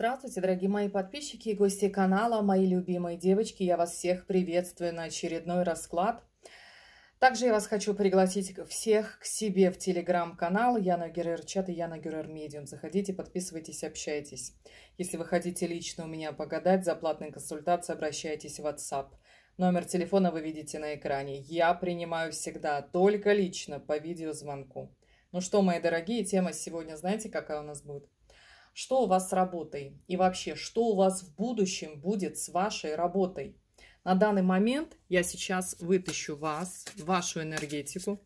Здравствуйте, дорогие мои подписчики и гости канала, мои любимые девочки. Я вас всех приветствую на очередной расклад. Также я вас хочу пригласить всех к себе в телеграм-канал Яна Герер Чат и Яна Герер Медиум. Заходите, подписывайтесь, общайтесь. Если вы хотите лично у меня погадать за платные консультации, обращайтесь в WhatsApp. Номер телефона вы видите на экране. Я принимаю всегда, только лично, по видеозвонку. Ну что, мои дорогие, тема сегодня, знаете, какая у нас будет? что у вас с работой и вообще, что у вас в будущем будет с вашей работой. На данный момент я сейчас вытащу вас, вашу энергетику.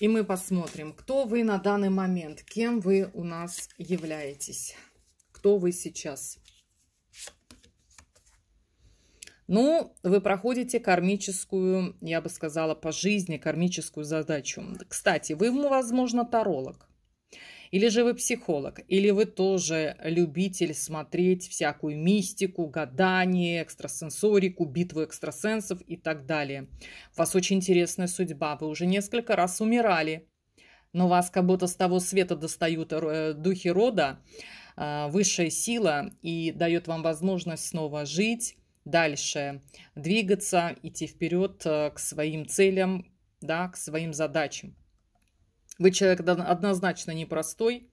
И мы посмотрим, кто вы на данный момент, кем вы у нас являетесь, кто вы сейчас. Ну, вы проходите кармическую, я бы сказала, по жизни кармическую задачу. Кстати, вы, возможно, таролог. Или же вы психолог, или вы тоже любитель смотреть всякую мистику, гадание, экстрасенсорику, битву экстрасенсов и так далее. У вас очень интересная судьба, вы уже несколько раз умирали, но вас как будто с того света достают э, духи рода, э, высшая сила и дает вам возможность снова жить, дальше двигаться, идти вперед э, к своим целям, да, к своим задачам. Вы человек однозначно непростой.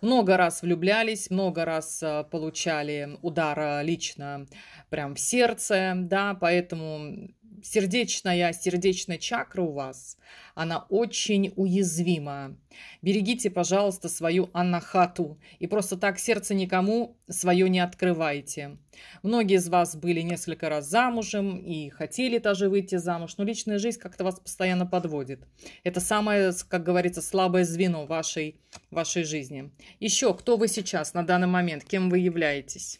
Много раз влюблялись, много раз э, получали удара лично прям в сердце, да, поэтому сердечная, сердечная чакра у вас, она очень уязвима. Берегите, пожалуйста, свою анахату и просто так сердце никому свое не открывайте. Многие из вас были несколько раз замужем и хотели даже выйти замуж, но личная жизнь как-то вас постоянно подводит. Это самое, как говорится, слабое звено вашей, вашей жизни. Еще, кто вы сейчас на данный момент, кем вы являетесь?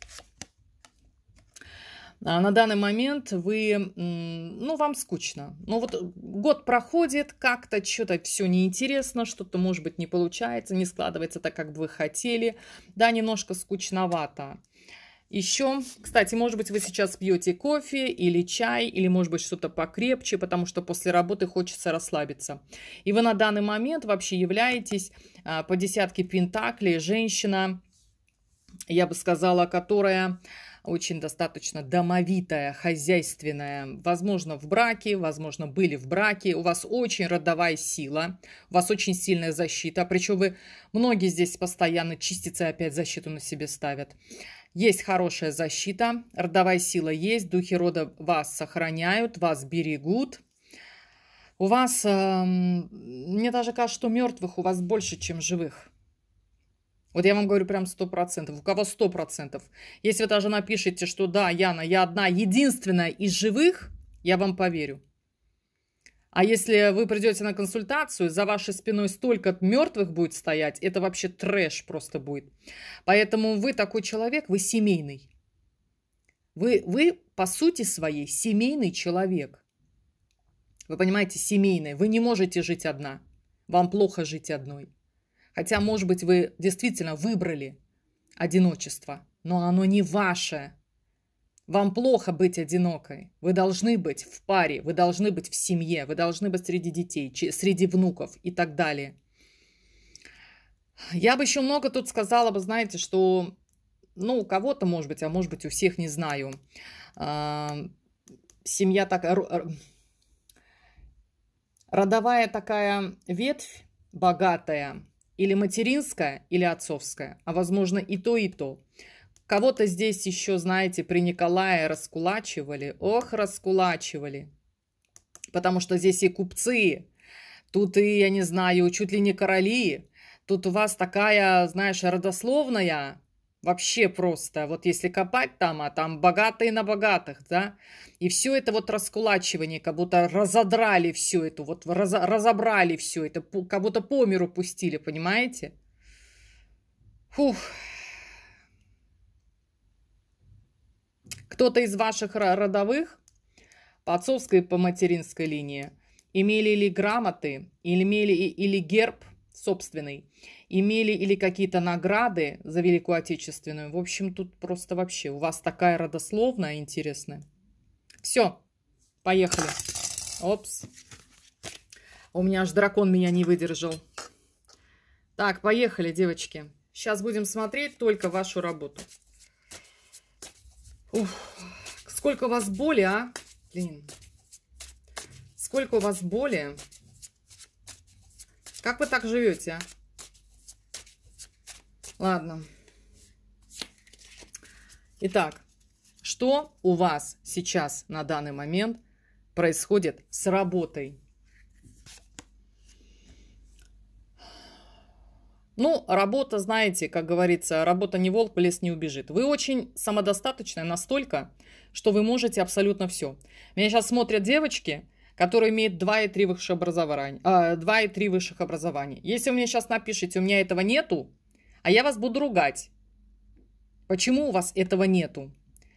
А, на данный момент вы, ну, вам скучно. Ну, вот год проходит, как-то что-то все неинтересно, что-то, может быть, не получается, не складывается так, как бы вы хотели. Да, немножко скучновато. Еще, кстати, может быть, вы сейчас пьете кофе или чай, или, может быть, что-то покрепче, потому что после работы хочется расслабиться. И вы на данный момент вообще являетесь а, по десятке пентаклей женщина, я бы сказала, которая очень достаточно домовитая, хозяйственная. Возможно, в браке, возможно, были в браке. У вас очень родовая сила, у вас очень сильная защита. Причем вы, многие здесь постоянно чистятся и опять защиту на себе ставят. Есть хорошая защита, родовая сила есть, духи рода вас сохраняют, вас берегут. У вас, эм, мне даже кажется, что мертвых у вас больше, чем живых. Вот я вам говорю прям 100%. У кого 100%? Если вы даже напишите, что да, Яна, я одна, единственная из живых, я вам поверю. А если вы придете на консультацию, за вашей спиной столько мертвых будет стоять, это вообще трэш просто будет. Поэтому вы такой человек, вы семейный. Вы, вы по сути своей семейный человек. Вы понимаете, семейный. Вы не можете жить одна. Вам плохо жить одной. Хотя, может быть, вы действительно выбрали одиночество, но оно не ваше. Вам плохо быть одинокой. Вы должны быть в паре, вы должны быть в семье, вы должны быть среди детей, среди внуков и так далее. Я бы еще много тут сказала бы, знаете, что, ну, у кого-то, может быть, а может быть, у всех, не знаю. А, семья такая... Родовая такая ветвь богатая, или материнская, или отцовская, а возможно и то, и то. Кого-то здесь еще, знаете, при Николае раскулачивали. Ох, раскулачивали. Потому что здесь и купцы, тут и, я не знаю, чуть ли не короли. Тут у вас такая, знаешь, родословная, Вообще просто, вот если копать там, а там богатые на богатых, да, и все это вот раскулачивание, как будто разодрали все это, вот раз, разобрали все это, как будто по миру пустили, понимаете? Фух. Кто-то из ваших родовых по отцовской по материнской линии имели ли грамоты, или имели или герб собственный, имели или какие-то награды за Великую Отечественную. В общем, тут просто вообще у вас такая родословная интересная. Все, поехали. Опс. У меня аж дракон меня не выдержал. Так, поехали, девочки. Сейчас будем смотреть только вашу работу. Ух, сколько у вас боли, а? Блин. Сколько у вас боли? Как вы так живете, а? Ладно. Итак, что у вас сейчас на данный момент происходит с работой? Ну, работа, знаете, как говорится, работа не волк, лес не убежит. Вы очень самодостаточны настолько, что вы можете абсолютно все. Меня сейчас смотрят девочки, которые имеют 2 и 3 высших образования. Э, а, 2 и 3 высших образования. Если вы мне сейчас напишите, у меня этого нету, а я вас буду ругать. Почему у вас этого нету?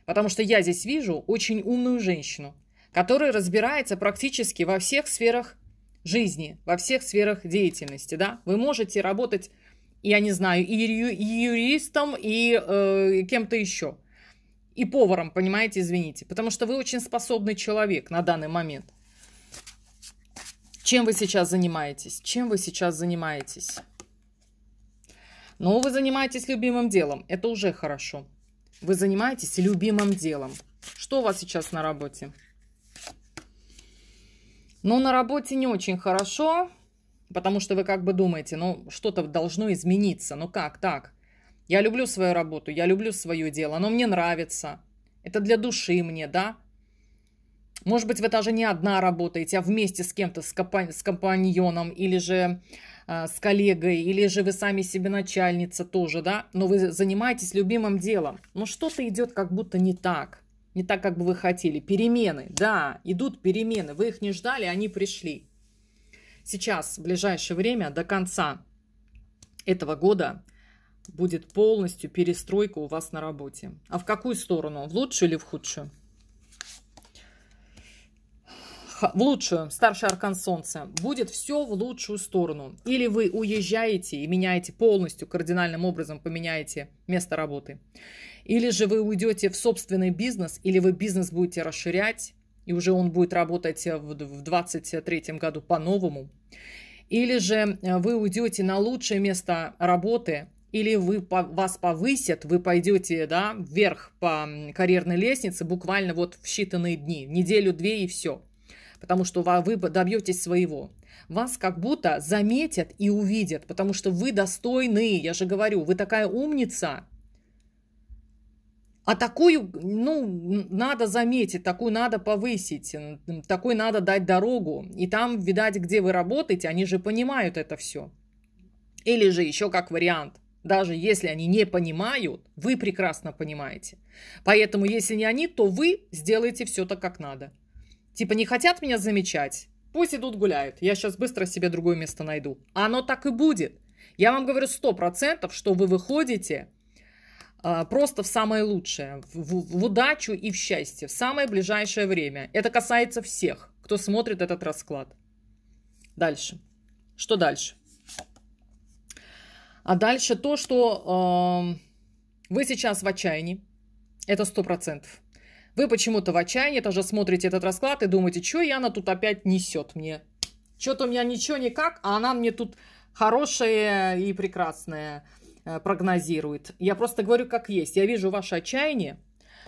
Потому что я здесь вижу очень умную женщину, которая разбирается практически во всех сферах жизни, во всех сферах деятельности. Да? Вы можете работать, я не знаю, и юристом, и э, кем-то еще. И поваром, понимаете, извините. Потому что вы очень способный человек на данный момент. Чем вы сейчас занимаетесь? Чем вы сейчас занимаетесь? Но вы занимаетесь любимым делом. Это уже хорошо. Вы занимаетесь любимым делом. Что у вас сейчас на работе? Ну, на работе не очень хорошо, потому что вы как бы думаете, ну что-то должно измениться. Ну как так? Я люблю свою работу, я люблю свое дело, оно мне нравится. Это для души мне, да? Может быть, вы даже не одна работаете, а вместе с кем-то, с, компаньоном или же а, с коллегой, или же вы сами себе начальница тоже, да, но вы занимаетесь любимым делом. Но что-то идет как будто не так, не так, как бы вы хотели. Перемены, да, идут перемены, вы их не ждали, они пришли. Сейчас, в ближайшее время, до конца этого года будет полностью перестройка у вас на работе. А в какую сторону? В лучшую или в худшую? в лучшую, старший аркан солнца, будет все в лучшую сторону. Или вы уезжаете и меняете полностью, кардинальным образом поменяете место работы. Или же вы уйдете в собственный бизнес, или вы бизнес будете расширять, и уже он будет работать в 2023 году по-новому. Или же э, вы уйдете на лучшее место работы, или вы, вас повысят, вы пойдете да, вверх по карьерной лестнице буквально вот в считанные дни, неделю-две и все потому что вы добьетесь своего. Вас как будто заметят и увидят, потому что вы достойны, я же говорю, вы такая умница. А такую, ну, надо заметить, такую надо повысить, такой надо дать дорогу. И там, видать, где вы работаете, они же понимают это все. Или же еще как вариант – даже если они не понимают, вы прекрасно понимаете. Поэтому, если не они, то вы сделаете все так, как надо. Типа не хотят меня замечать? Пусть идут гуляют. Я сейчас быстро себе другое место найду. Оно так и будет. Я вам говорю сто процентов, что вы выходите э, просто в самое лучшее, в, в, в удачу и в счастье, в самое ближайшее время. Это касается всех, кто смотрит этот расклад. Дальше. Что дальше? А дальше то, что э, вы сейчас в отчаянии. Это сто процентов. Вы почему-то в отчаянии тоже смотрите этот расклад и думаете, что Яна тут опять несет мне? Что-то у меня ничего никак, а она мне тут хорошее и прекрасное э, прогнозирует. Я просто говорю, как есть. Я вижу ваше отчаяние,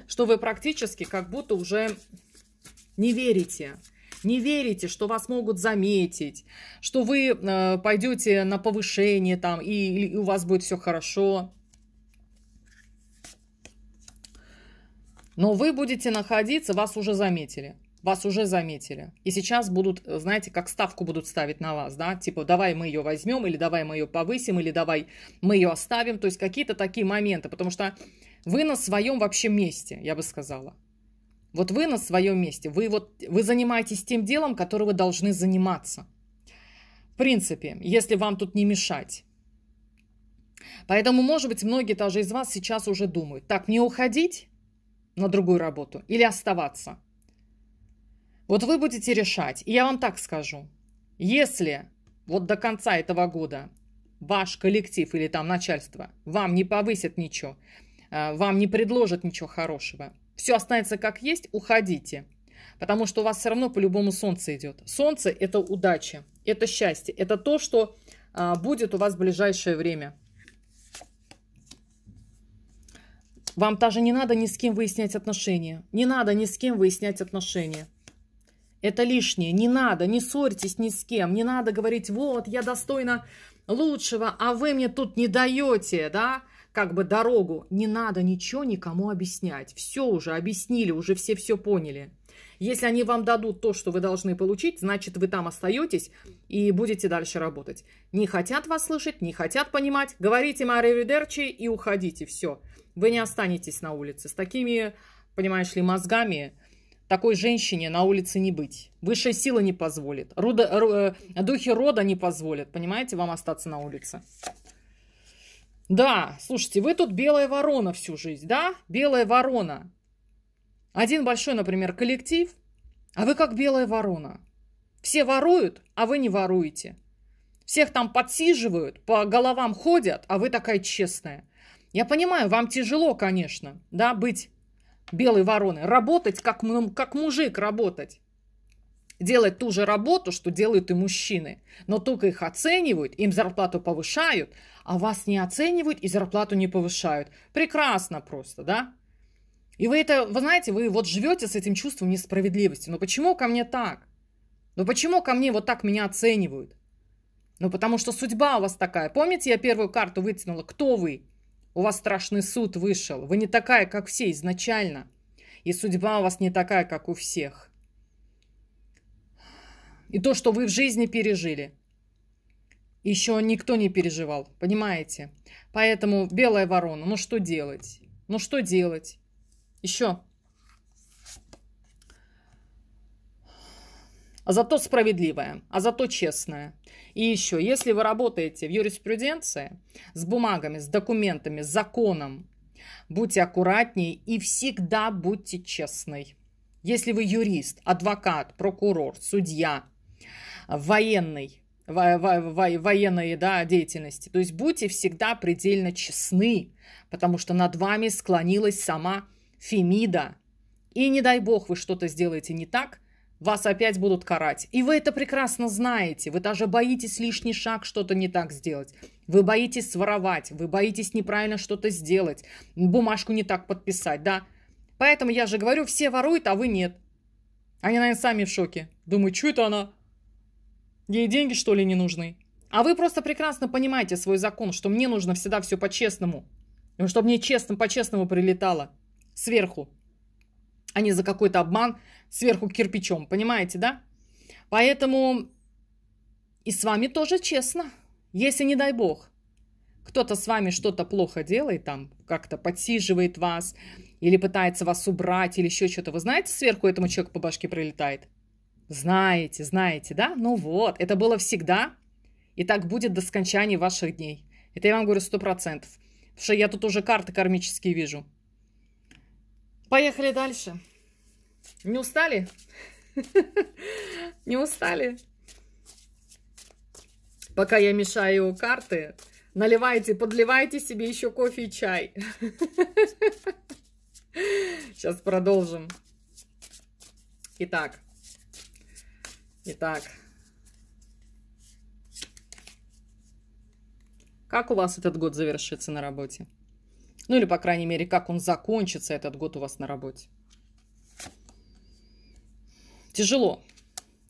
что вы практически как будто уже не верите. Не верите, что вас могут заметить, что вы э, пойдете на повышение там, и, и у вас будет все хорошо. Но вы будете находиться, вас уже заметили. Вас уже заметили. И сейчас будут, знаете, как ставку будут ставить на вас, да? Типа, давай мы ее возьмем, или давай мы ее повысим, или давай мы ее оставим. То есть какие-то такие моменты, потому что вы на своем вообще месте, я бы сказала. Вот вы на своем месте, вы, вот, вы занимаетесь тем делом, которым вы должны заниматься. В принципе, если вам тут не мешать. Поэтому, может быть, многие даже из вас сейчас уже думают, так, мне уходить? на другую работу или оставаться. Вот вы будете решать. И я вам так скажу. Если вот до конца этого года ваш коллектив или там начальство вам не повысит ничего, а, вам не предложит ничего хорошего, все останется как есть, уходите. Потому что у вас все равно по-любому солнце идет. Солнце – это удача, это счастье, это то, что а, будет у вас в ближайшее время – Вам даже не надо ни с кем выяснять отношения. Не надо ни с кем выяснять отношения. Это лишнее. Не надо, не ссорьтесь ни с кем. Не надо говорить, вот, я достойна лучшего, а вы мне тут не даете, да, как бы дорогу. Не надо ничего никому объяснять. Все уже объяснили, уже все все поняли. Если они вам дадут то, что вы должны получить, значит, вы там остаетесь и будете дальше работать. Не хотят вас слышать, не хотят понимать. Говорите Маре Видерчи и уходите, все. Вы не останетесь на улице. С такими, понимаешь ли, мозгами такой женщине на улице не быть. Высшая сила не позволит. Рода, ро, э, духи рода не позволят, понимаете, вам остаться на улице. Да, слушайте, вы тут белая ворона всю жизнь, да? Белая ворона. Один большой, например, коллектив, а вы как белая ворона. Все воруют, а вы не воруете. Всех там подсиживают, по головам ходят, а вы такая честная. Я понимаю, вам тяжело, конечно, да, быть белой вороной. Работать, как, как мужик работать. Делать ту же работу, что делают и мужчины. Но только их оценивают, им зарплату повышают, а вас не оценивают и зарплату не повышают. Прекрасно просто, да? И вы это, вы знаете, вы вот живете с этим чувством несправедливости. Но почему ко мне так? но почему ко мне вот так меня оценивают? Ну потому что судьба у вас такая. Помните, я первую карту вытянула? Кто вы? У вас страшный суд вышел. Вы не такая, как все изначально. И судьба у вас не такая, как у всех. И то, что вы в жизни пережили, еще никто не переживал, понимаете? Поэтому белая ворона, ну что делать? Ну что делать? Еще. а зато справедливая, а зато честная. И еще, если вы работаете в юриспруденции с бумагами, с документами, с законом, будьте аккуратнее и всегда будьте честной. Если вы юрист, адвокат, прокурор, судья, военный, во, во, во, военной да, деятельности, то есть будьте всегда предельно честны, потому что над вами склонилась сама Фемида. И не дай бог вы что-то сделаете не так, вас опять будут карать. И вы это прекрасно знаете. Вы даже боитесь лишний шаг что-то не так сделать. Вы боитесь своровать, вы боитесь неправильно что-то сделать, бумажку не так подписать, да? Поэтому я же говорю, все воруют, а вы нет. Они, наверное, сами в шоке. Думаю, что это она? Ей деньги, что ли, не нужны? А вы просто прекрасно понимаете свой закон, что мне нужно всегда все по-честному. Чтобы мне честно, по-честному прилетало сверху, а не за какой-то обман сверху кирпичом, понимаете, да? Поэтому и с вами тоже честно, если не дай бог. Кто-то с вами что-то плохо делает, там как-то подсиживает вас, или пытается вас убрать, или еще что-то. Вы знаете, сверху этому человеку по башке прилетает? Знаете, знаете, да? Ну вот, это было всегда, и так будет до скончания ваших дней. Это я вам говорю сто процентов. Потому что я тут уже карты кармические вижу. Поехали дальше. Не устали? Не устали? Пока я мешаю карты, наливайте, подливайте себе еще кофе и чай. Сейчас продолжим. Итак. Итак. Как у вас этот год завершится на работе? Ну или, по крайней мере, как он закончится этот год у вас на работе. Тяжело.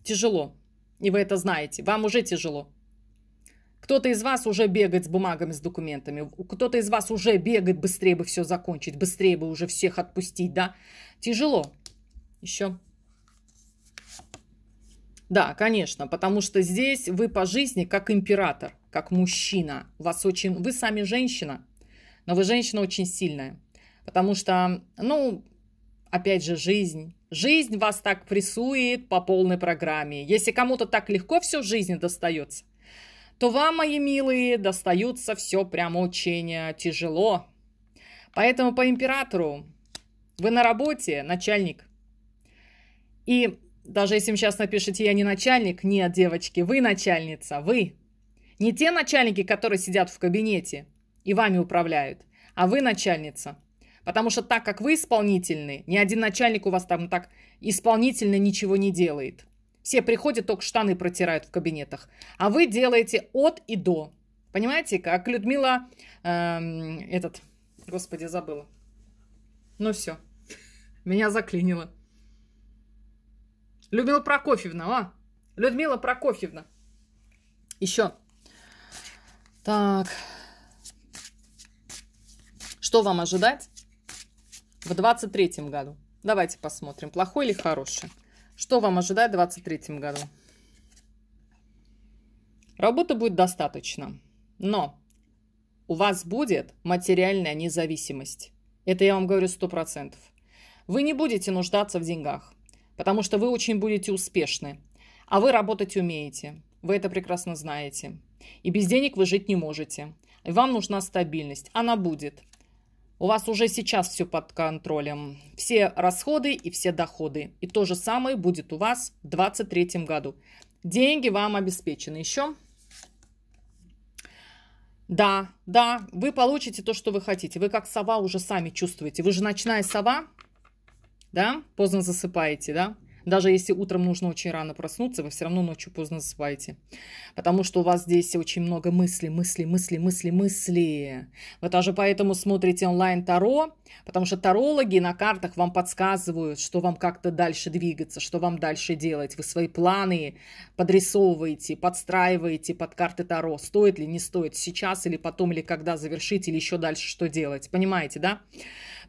Тяжело. И вы это знаете. Вам уже тяжело. Кто-то из вас уже бегает с бумагами, с документами. Кто-то из вас уже бегает, быстрее бы все закончить, быстрее бы уже всех отпустить, да? Тяжело. Еще. Да, конечно, потому что здесь вы по жизни как император, как мужчина. У вас очень... Вы сами женщина. Но вы женщина очень сильная, потому что, ну, опять же, жизнь. Жизнь вас так прессует по полной программе. Если кому-то так легко все в жизни достается, то вам, мои милые, достаются все прям очень э, тяжело. Поэтому по императору вы на работе, начальник. И даже если вы сейчас напишите «я не начальник», нет, девочки, вы начальница, вы. Не те начальники, которые сидят в кабинете, и вами управляют, а вы начальница. Потому что так как вы исполнительны, ни один начальник у вас там так исполнительно ничего не делает. Все приходят, только штаны протирают в кабинетах. А вы делаете от и до. Понимаете, как Людмила, эм, этот, господи, забыла. Ну все, меня заклинило. Людмила Прокофьевна, а? Людмила Прокофьевна. Еще. Так, что вам ожидать в 23 году? Давайте посмотрим, плохой или хороший. Что вам ожидать в 23 году? Работы будет достаточно, но у вас будет материальная независимость. Это я вам говорю 100%. Вы не будете нуждаться в деньгах, потому что вы очень будете успешны, а вы работать умеете. Вы это прекрасно знаете. И без денег вы жить не можете. И вам нужна стабильность. Она будет. У вас уже сейчас все под контролем. Все расходы и все доходы. И то же самое будет у вас в 2023 году. Деньги вам обеспечены еще. Да, да, вы получите то, что вы хотите. Вы как сова уже сами чувствуете. Вы же ночная сова, да? Поздно засыпаете, да? Даже если утром нужно очень рано проснуться, вы все равно ночью поздно засыпаете. Потому что у вас здесь очень много мыслей, мысли, мысли, мысли, мысли. Вы даже поэтому смотрите онлайн-таро, потому что тарологи на картах вам подсказывают, что вам как-то дальше двигаться, что вам дальше делать. Вы свои планы подрисовываете, подстраиваете под карты таро. Стоит ли, не стоит, сейчас или потом, или когда завершить, или еще дальше что делать. Понимаете, да?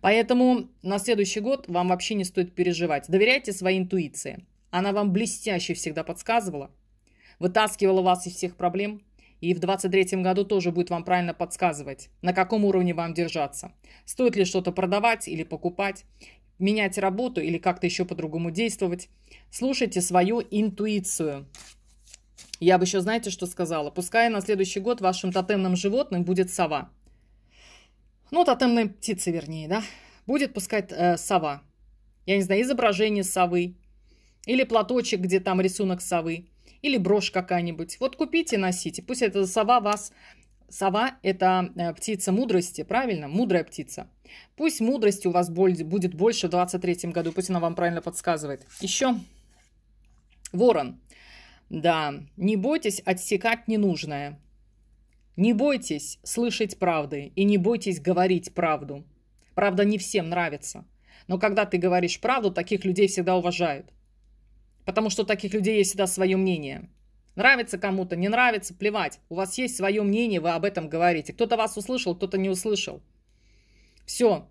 Поэтому на следующий год вам вообще не стоит переживать. Доверяйте своей интуиции. Она вам блестяще всегда подсказывала, вытаскивала вас из всех проблем, и в 23 году тоже будет вам правильно подсказывать, на каком уровне вам держаться. Стоит ли что-то продавать или покупать, менять работу или как-то еще по-другому действовать. Слушайте свою интуицию. Я бы еще, знаете, что сказала? Пускай на следующий год вашим тотемным животным будет сова – ну, тотемная птица, вернее, да, будет пускать э, сова. Я не знаю, изображение совы, или платочек, где там рисунок совы, или брошь какая-нибудь. Вот купите, носите. Пусть эта сова вас... Сова – это э, птица мудрости, правильно? Мудрая птица. Пусть мудрости у вас будет больше в 23-м году, пусть она вам правильно подсказывает. Еще ворон. Да, не бойтесь отсекать ненужное. Не бойтесь слышать правды и не бойтесь говорить правду. Правда не всем нравится. Но когда ты говоришь правду, таких людей всегда уважают. Потому что у таких людей есть всегда свое мнение. Нравится кому-то, не нравится, плевать. У вас есть свое мнение, вы об этом говорите. Кто-то вас услышал, кто-то не услышал. Все,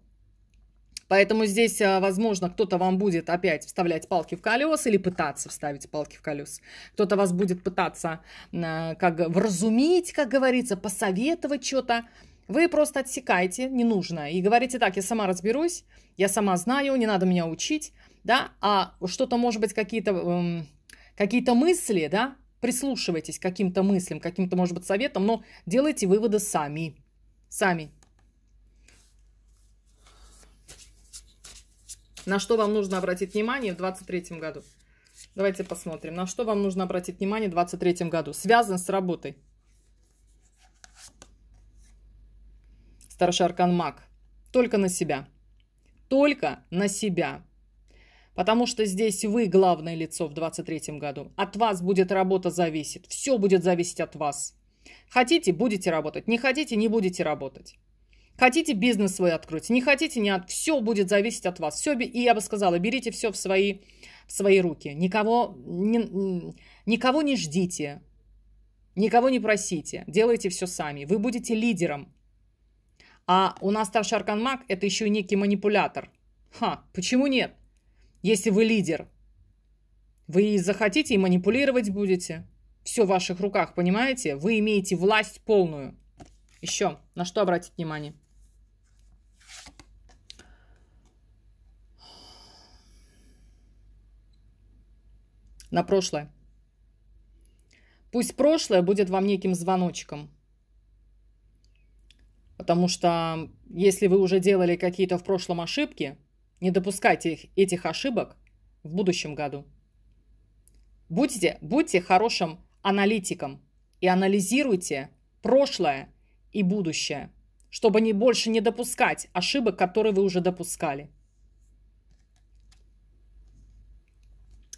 Поэтому здесь, э, возможно, кто-то вам будет опять вставлять палки в колеса или пытаться вставить палки в колеса. Кто-то вас будет пытаться э, как вразумить, как говорится, посоветовать что-то. Вы просто отсекаете, ненужное и говорите так, я сама разберусь, я сама знаю, не надо меня учить, да, а что-то, может быть, какие-то эм, какие мысли, да, прислушивайтесь к каким-то мыслям, каким-то, может быть, советам, но делайте выводы сами, сами, На что вам нужно обратить внимание в 2023 году? Давайте посмотрим, на что вам нужно обратить внимание в 2023 году. Связан с работой. Старший аркан маг. Только на себя. Только на себя. Потому что здесь вы главное лицо в 2023 году. От вас будет работа зависеть. Все будет зависеть от вас. Хотите, будете работать. Не хотите, не будете работать. Хотите бизнес свой открыть, не хотите, не от... все будет зависеть от вас. Все, и я бы сказала, берите все в свои, в свои руки. Никого не, никого не ждите, никого не просите, делайте все сами. Вы будете лидером. А у нас старший аркан маг – это еще и некий манипулятор. Ха, почему нет? Если вы лидер, вы захотите и манипулировать будете. Все в ваших руках, понимаете? Вы имеете власть полную. Еще на что обратить внимание? на прошлое. Пусть прошлое будет вам неким звоночком. Потому что если вы уже делали какие-то в прошлом ошибки, не допускайте их, этих ошибок в будущем году. Будьте, будьте хорошим аналитиком и анализируйте прошлое и будущее, чтобы не больше не допускать ошибок, которые вы уже допускали.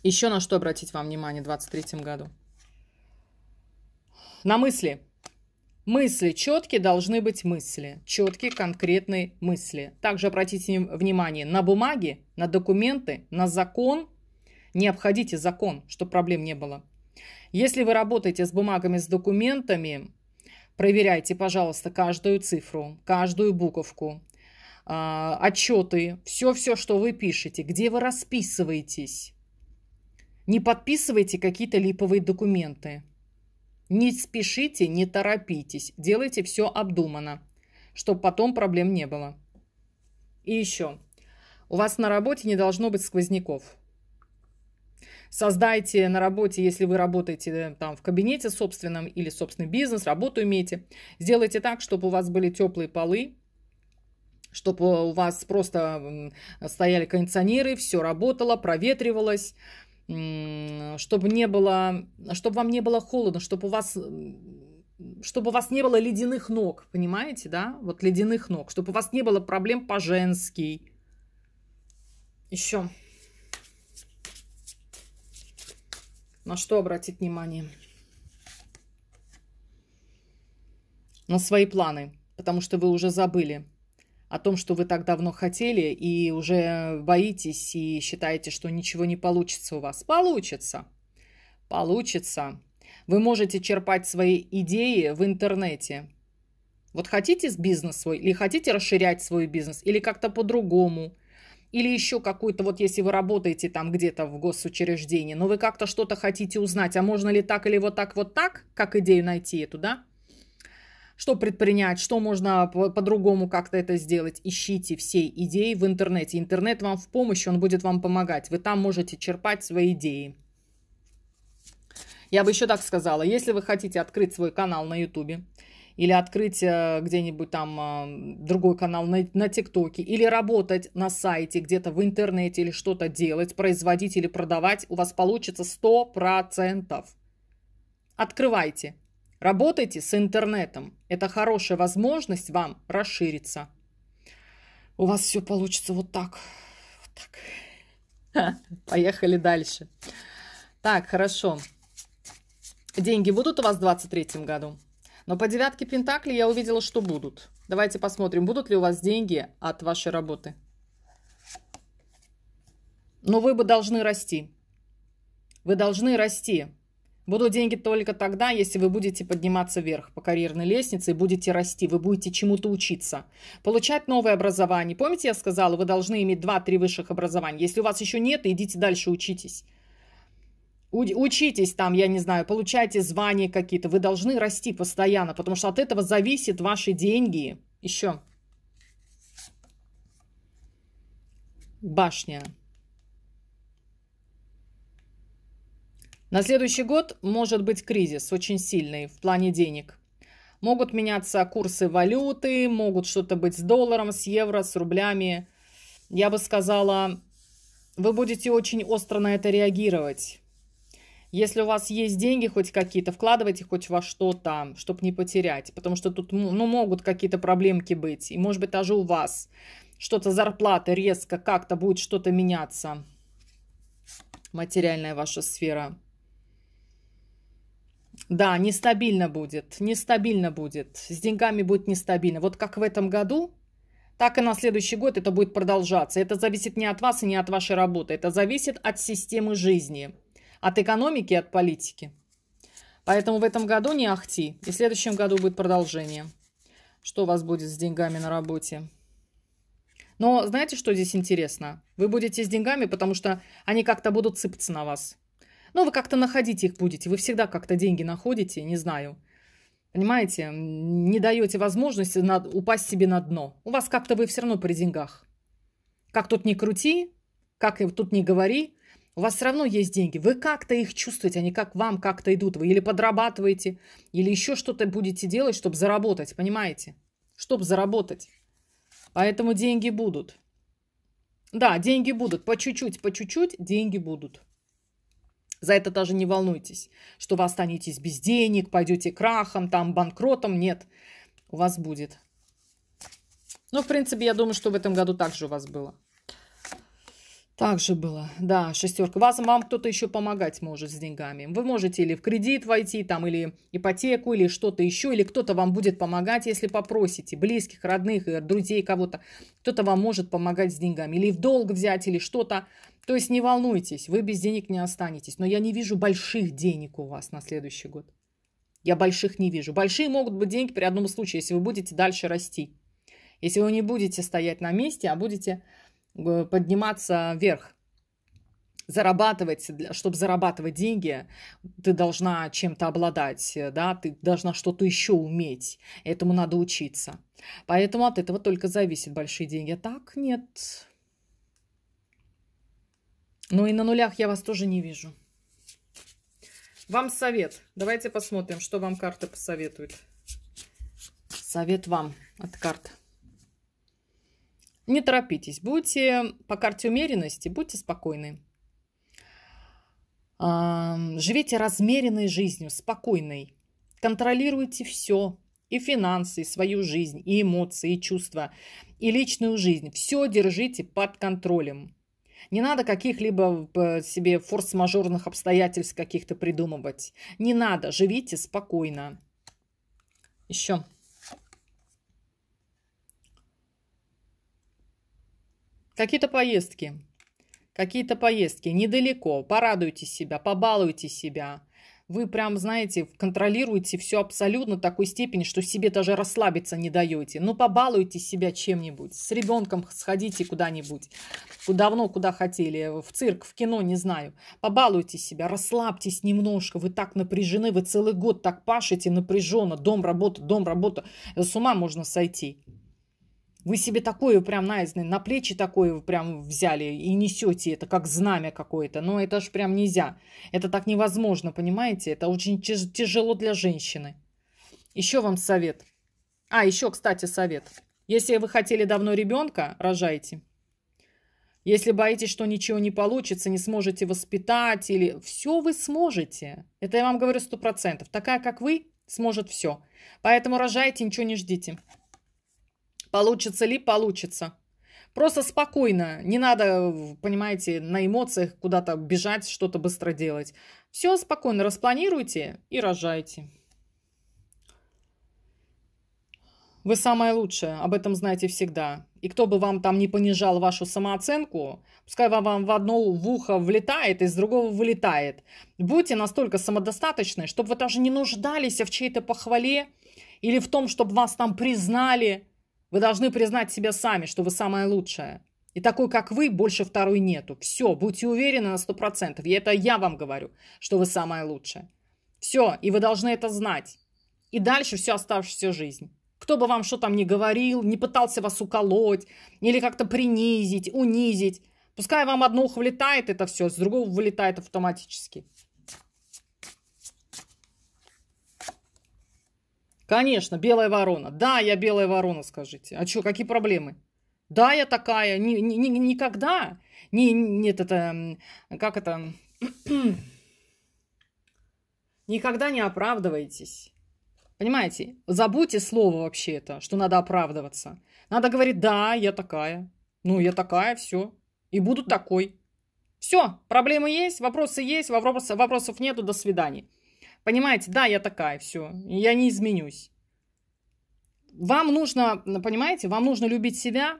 Еще на что обратить вам внимание в 2023 году? На мысли. Мысли четкие, должны быть мысли. Четкие, конкретные мысли. Также обратите внимание на бумаги, на документы, на закон. Не обходите закон, чтобы проблем не было. Если вы работаете с бумагами, с документами, проверяйте, пожалуйста, каждую цифру, каждую буковку, а, отчеты, все-все, что вы пишете, где вы расписываетесь не подписывайте какие-то липовые документы. Не спешите, не торопитесь. Делайте все обдуманно, чтобы потом проблем не было. И еще. У вас на работе не должно быть сквозняков. Создайте на работе, если вы работаете э, там в кабинете собственном или собственный бизнес, работу имеете. Сделайте так, чтобы у вас были теплые полы, чтобы э, у вас просто стояли кондиционеры, все работало, проветривалось чтобы не было, чтобы вам не было холодно, чтобы у вас чтобы у вас не было ледяных ног, понимаете, да? Вот ледяных ног, чтобы у вас не было проблем по-женски. Еще. На что обратить внимание? На свои планы, потому что вы уже забыли о том, что вы так давно хотели и уже боитесь и считаете, что ничего не получится у вас. Получится. Получится. Вы можете черпать свои идеи в интернете. Вот хотите бизнес свой, или хотите расширять свой бизнес, или как-то по-другому, или еще какую-то, вот если вы работаете там где-то в госучреждении, но вы как-то что-то хотите узнать, а можно ли так или вот так, вот так, как идею найти эту, да? что предпринять, что можно по-другому как-то это сделать. Ищите все идеи в интернете. Интернет вам в помощь, он будет вам помогать. Вы там можете черпать свои идеи. Я бы еще так сказала, если вы хотите открыть свой канал на YouTube, или открыть э, где-нибудь там э, другой канал на ТикТоке, или работать на сайте где-то в интернете, или что-то делать, производить или продавать, у вас получится 100%. Открывайте. Работайте с интернетом. Это хорошая возможность вам расшириться. У вас все получится вот так. Вот так. Поехали дальше. Так, хорошо. Деньги будут у вас в 23 году? Но по девятке Пентакли я увидела, что будут. Давайте посмотрим, будут ли у вас деньги от вашей работы. Но вы бы должны расти. Вы должны расти. Будут деньги только тогда, если вы будете подниматься вверх по карьерной лестнице и будете расти, вы будете чему-то учиться, получать новое образование. Помните, я сказала, вы должны иметь 2-3 высших образования. Если у вас еще нет, идите дальше учитесь. У учитесь там, я не знаю, получайте звания какие-то. Вы должны расти постоянно, потому что от этого зависят ваши деньги. Еще. Башня. На следующий год может быть кризис очень сильный в плане денег. Могут меняться курсы валюты, могут что-то быть с долларом, с евро, с рублями. Я бы сказала, вы будете очень остро на это реагировать. Если у вас есть деньги хоть какие-то, вкладывайте хоть во что-то, чтобы не потерять. Потому что тут ну, могут какие-то проблемки быть. И может быть даже у вас что-то зарплата резко как-то будет что-то меняться. Материальная ваша сфера. Да, нестабильно будет, нестабильно будет. С деньгами будет нестабильно. Вот как в этом году, так и на следующий год это будет продолжаться. Это зависит не от вас и не от вашей работы. Это зависит от системы жизни, от экономики, от политики. Поэтому в этом году не ахти. И в следующем году будет продолжение. Что у вас будет с деньгами на работе? Но знаете, что здесь интересно? Вы будете с деньгами, потому что они как-то будут сыпаться на вас. Ну, вы как-то находить их будете. Вы всегда как-то деньги находите, не знаю. Понимаете, не даете возможности на, упасть себе на дно. У вас как-то вы все равно при деньгах. Как тут не крути, как тут не говори, у вас все равно есть деньги. Вы как-то их чувствуете, они как вам как-то идут. Вы или подрабатываете, или еще что-то будете делать, чтобы заработать, понимаете? Чтобы заработать. Поэтому деньги будут. Да, деньги будут. По чуть-чуть, по чуть-чуть деньги будут. За это даже не волнуйтесь, что вы останетесь без денег, пойдете крахом, там, банкротом. Нет, у вас будет. Ну, в принципе, я думаю, что в этом году также у вас было. Также было, да, шестерка. Вас, вам кто-то еще помогать может с деньгами. Вы можете или в кредит войти, там, или ипотеку, или что-то еще, или кто-то вам будет помогать, если попросите, близких, родных, друзей кого-то. Кто-то вам может помогать с деньгами, или в долг взять, или что-то. То есть не волнуйтесь, вы без денег не останетесь. Но я не вижу больших денег у вас на следующий год. Я больших не вижу. Большие могут быть деньги при одном случае, если вы будете дальше расти. Если вы не будете стоять на месте, а будете э, подниматься вверх. Зарабатывать, чтобы зарабатывать деньги, ты должна чем-то обладать, да, ты должна что-то еще уметь. Этому надо учиться. Поэтому от этого только зависят большие деньги. А так нет, ну и на нулях я вас тоже не вижу. Вам совет. Давайте посмотрим, что вам карта посоветует. Совет вам от карт. Не торопитесь. Будьте по карте умеренности, будьте спокойны. А, живите размеренной жизнью, спокойной. Контролируйте все. И финансы, и свою жизнь, и эмоции, и чувства, и личную жизнь. Все держите под контролем. Не надо каких-либо э, себе форс-мажорных обстоятельств каких-то придумывать. Не надо, живите спокойно. Еще. Какие-то поездки. Какие-то поездки. Недалеко. Порадуйте себя, побалуйте себя. Вы прям, знаете, контролируете все абсолютно такой степени, что себе даже расслабиться не даете. Ну, побалуйте себя чем-нибудь. С ребенком сходите куда-нибудь. Давно куда хотели. В цирк, в кино, не знаю. Побалуйте себя, расслабьтесь немножко. Вы так напряжены, вы целый год так пашете напряженно. Дом, работа, дом, работа. С ума можно сойти. Вы себе такое прям, знаете, на плечи такое прям взяли и несете это как знамя какое-то. Но это ж прям нельзя. Это так невозможно, понимаете? Это очень тяжело для женщины. Еще вам совет. А, еще, кстати, совет. Если вы хотели давно ребенка, рожайте. Если боитесь, что ничего не получится, не сможете воспитать или... Все вы сможете. Это я вам говорю сто процентов. Такая, как вы, сможет все. Поэтому рожайте, ничего не ждите. Получится ли? Получится. Просто спокойно. Не надо, понимаете, на эмоциях куда-то бежать, что-то быстро делать. Все спокойно распланируйте и рожайте. Вы самое лучшее, об этом знаете всегда. И кто бы вам там не понижал вашу самооценку, пускай вам, вам в одно в ухо влетает, из другого вылетает. Будьте настолько самодостаточны, чтобы вы даже не нуждались в чьей-то похвале или в том, чтобы вас там признали – вы должны признать себя сами, что вы самая лучшая. И такой, как вы, больше второй нету. Все, будьте уверены на сто процентов. И это я вам говорю, что вы самая лучшая. Все, и вы должны это знать. И дальше всю оставшуюся жизнь. Кто бы вам что там ни говорил, не пытался вас уколоть или как-то принизить, унизить. Пускай вам одно ухо влетает это все, с другого вылетает автоматически. Конечно, белая ворона. Да, я белая ворона, скажите. А что, какие проблемы? Да, я такая. Ни, ни, ни, никогда. Ни, нет, это... Эм, как это? Никогда не оправдывайтесь. Понимаете? Забудьте слово вообще это, что надо оправдываться. Надо говорить, да, я такая. Ну, я такая, все. И буду такой. Все, проблемы есть, вопросы есть, вопросов, вопросов нету, до свидания. Понимаете, да, я такая, все, я не изменюсь. Вам нужно, понимаете, вам нужно любить себя,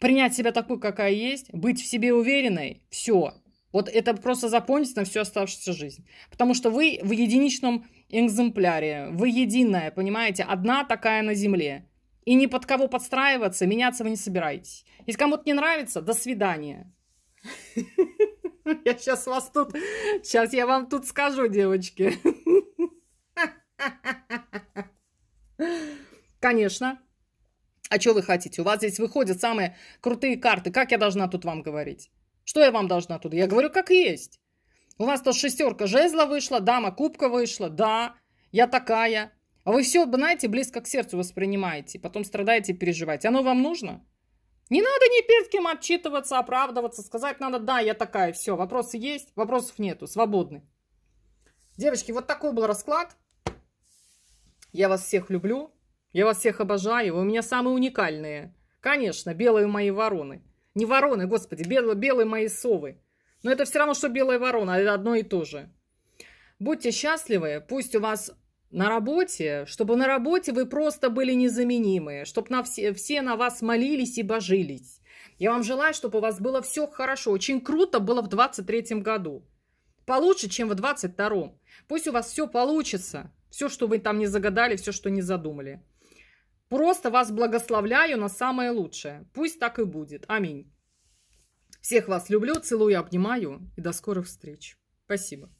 принять себя такой, какая есть, быть в себе уверенной, все. Вот это просто запомнить на всю оставшуюся жизнь. Потому что вы в единичном экземпляре, вы единая, понимаете, одна такая на земле. И ни под кого подстраиваться, меняться вы не собираетесь. Если кому-то не нравится, до свидания. Я сейчас вас тут... Сейчас я вам тут скажу, девочки. Конечно. А что вы хотите? У вас здесь выходят самые крутые карты. Как я должна тут вам говорить? Что я вам должна тут? Я говорю, как есть. У вас то шестерка жезла вышла, дама кубка вышла, да, я такая. А вы все, знаете, близко к сердцу воспринимаете, потом страдаете и переживаете. Оно вам нужно? Не надо ни перед кем отчитываться, оправдываться, сказать надо, да, я такая, все, вопросы есть, вопросов нету, свободны. Девочки, вот такой был расклад. Я вас всех люблю, я вас всех обожаю, вы у меня самые уникальные. Конечно, белые мои вороны. Не вороны, господи, белые, белые мои совы. Но это все равно, что белая ворона, это а одно и то же. Будьте счастливы, пусть у вас на работе, чтобы на работе вы просто были незаменимы, чтобы на все, все на вас молились и божились. Я вам желаю, чтобы у вас было все хорошо. Очень круто было в 23-м году. Получше, чем в 22-м. Пусть у вас все получится. Все, что вы там не загадали, все, что не задумали. Просто вас благословляю на самое лучшее. Пусть так и будет. Аминь. Всех вас люблю, целую, обнимаю и до скорых встреч. Спасибо.